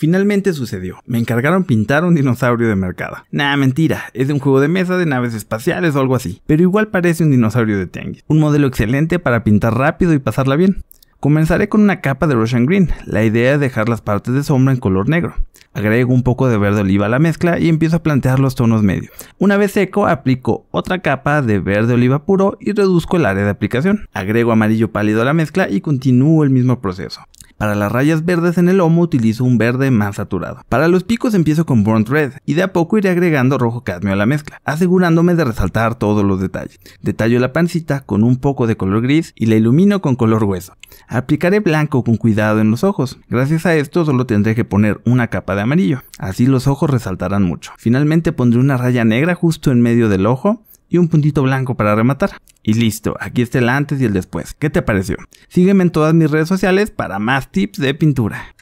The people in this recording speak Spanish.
Finalmente sucedió. Me encargaron pintar un dinosaurio de mercado. Nah, mentira, es de un juego de mesa de naves espaciales o algo así, pero igual parece un dinosaurio de tianguis. Un modelo excelente para pintar rápido y pasarla bien. Comenzaré con una capa de Russian Green, la idea es dejar las partes de sombra en color negro. Agrego un poco de verde oliva a la mezcla y empiezo a plantear los tonos medios. Una vez seco, aplico otra capa de verde oliva puro y reduzco el área de aplicación. Agrego amarillo pálido a la mezcla y continúo el mismo proceso. Para las rayas verdes en el lomo utilizo un verde más saturado. Para los picos empiezo con Burnt Red y de a poco iré agregando rojo cadmio a la mezcla, asegurándome de resaltar todos los detalles. Detallo la pancita con un poco de color gris y la ilumino con color hueso. Aplicaré blanco con cuidado en los ojos. Gracias a esto solo tendré que poner una capa de amarillo, así los ojos resaltarán mucho. Finalmente pondré una raya negra justo en medio del ojo y un puntito blanco para rematar. Y listo, aquí está el antes y el después. ¿Qué te pareció? Sígueme en todas mis redes sociales para más tips de pintura.